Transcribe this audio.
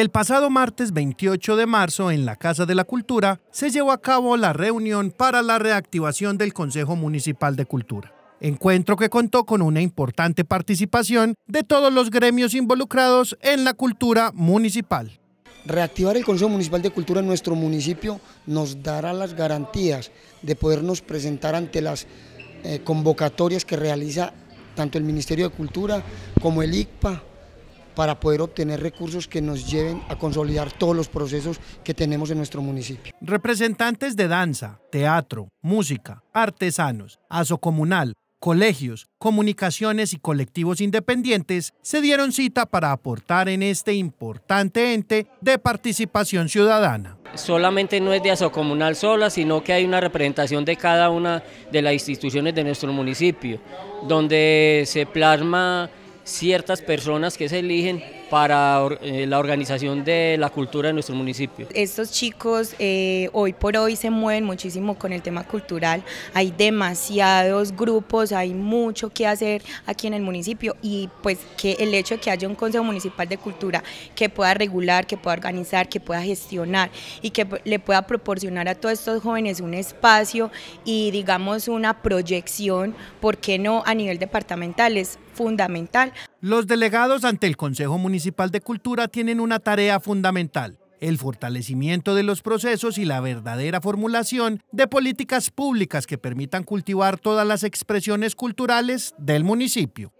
El pasado martes 28 de marzo, en la Casa de la Cultura, se llevó a cabo la reunión para la reactivación del Consejo Municipal de Cultura. Encuentro que contó con una importante participación de todos los gremios involucrados en la cultura municipal. Reactivar el Consejo Municipal de Cultura en nuestro municipio nos dará las garantías de podernos presentar ante las eh, convocatorias que realiza tanto el Ministerio de Cultura como el ICPA, para poder obtener recursos que nos lleven a consolidar todos los procesos que tenemos en nuestro municipio. Representantes de danza, teatro, música, artesanos, aso comunal, colegios, comunicaciones y colectivos independientes se dieron cita para aportar en este importante ente de participación ciudadana. Solamente no es de comunal sola, sino que hay una representación de cada una de las instituciones de nuestro municipio, donde se plasma ciertas personas que se eligen para eh, la organización de la cultura de nuestro municipio. Estos chicos eh, hoy por hoy se mueven muchísimo con el tema cultural, hay demasiados grupos, hay mucho que hacer aquí en el municipio y pues que el hecho de que haya un Consejo Municipal de Cultura que pueda regular, que pueda organizar, que pueda gestionar y que le pueda proporcionar a todos estos jóvenes un espacio y digamos una proyección, ¿por qué no a nivel departamental? Es fundamental los delegados ante el Consejo Municipal de Cultura tienen una tarea fundamental, el fortalecimiento de los procesos y la verdadera formulación de políticas públicas que permitan cultivar todas las expresiones culturales del municipio.